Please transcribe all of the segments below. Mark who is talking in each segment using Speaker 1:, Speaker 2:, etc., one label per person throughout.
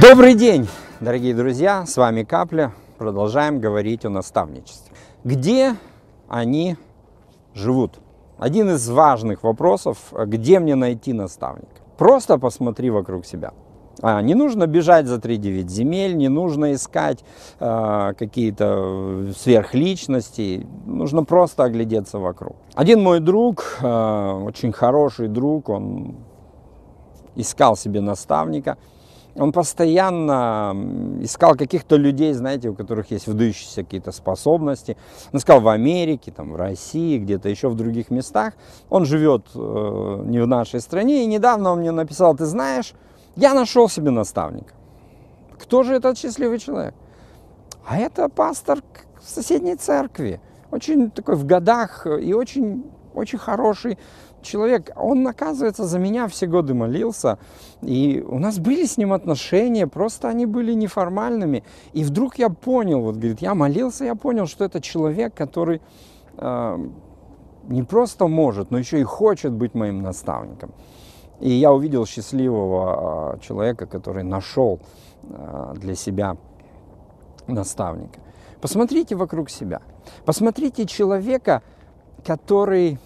Speaker 1: Добрый день, дорогие друзья! С вами Капля. Продолжаем говорить о наставничестве. Где они живут? Один из важных вопросов – где мне найти наставника? Просто посмотри вокруг себя. А, не нужно бежать за 3-9 земель, не нужно искать э, какие-то сверхличности, нужно просто оглядеться вокруг. Один мой друг, э, очень хороший друг, он искал себе наставника – он постоянно искал каких-то людей, знаете, у которых есть выдающиеся какие-то способности. Он искал в Америке, там, в России, где-то еще в других местах. Он живет э, не в нашей стране. И недавно он мне написал, ты знаешь, я нашел себе наставника. Кто же этот счастливый человек? А это пастор в соседней церкви. Очень такой в годах и очень очень хороший человек. Он, оказывается, за меня все годы молился. И у нас были с ним отношения, просто они были неформальными. И вдруг я понял, вот говорит, я молился, я понял, что это человек, который э, не просто может, но еще и хочет быть моим наставником. И я увидел счастливого э, человека, который нашел э, для себя наставника. Посмотрите вокруг себя. Посмотрите человека, который,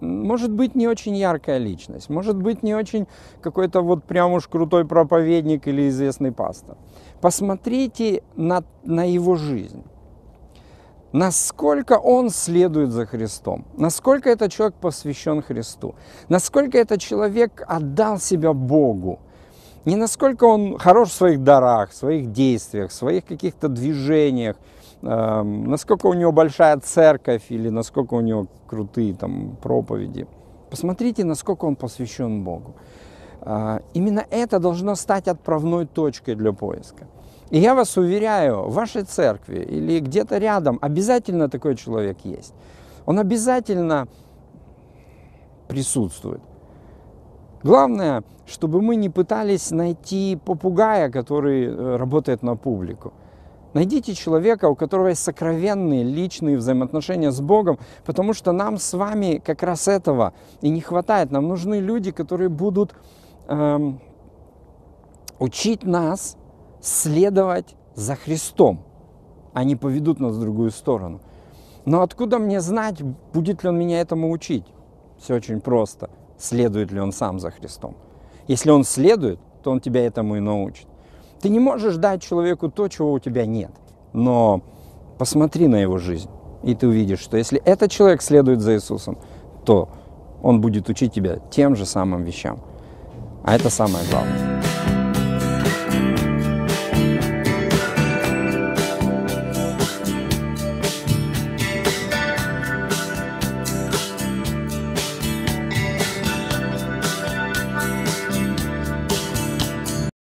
Speaker 1: может быть, не очень яркая личность, может быть, не очень какой-то вот прям уж крутой проповедник или известный пастор. Посмотрите на, на его жизнь насколько он следует за Христом, насколько этот человек посвящен Христу, насколько этот человек отдал себя Богу, не насколько он хорош в своих дарах, в своих действиях, в своих каких-то движениях, Эм, насколько у него большая церковь или насколько у него крутые там проповеди. Посмотрите, насколько он посвящен Богу. А, именно это должно стать отправной точкой для поиска. И я вас уверяю, в вашей церкви или где-то рядом обязательно такой человек есть. Он обязательно присутствует. Главное, чтобы мы не пытались найти попугая, который э, работает на публику. Найдите человека, у которого есть сокровенные личные взаимоотношения с Богом, потому что нам с вами как раз этого и не хватает. Нам нужны люди, которые будут эм, учить нас следовать за Христом. Они поведут нас в другую сторону. Но откуда мне знать, будет ли он меня этому учить? Все очень просто. Следует ли он сам за Христом? Если он следует, то он тебя этому и научит. Ты не можешь дать человеку то, чего у тебя нет. Но посмотри на его жизнь, и ты увидишь, что если этот человек следует за Иисусом, то он будет учить тебя тем же самым вещам. А это самое главное.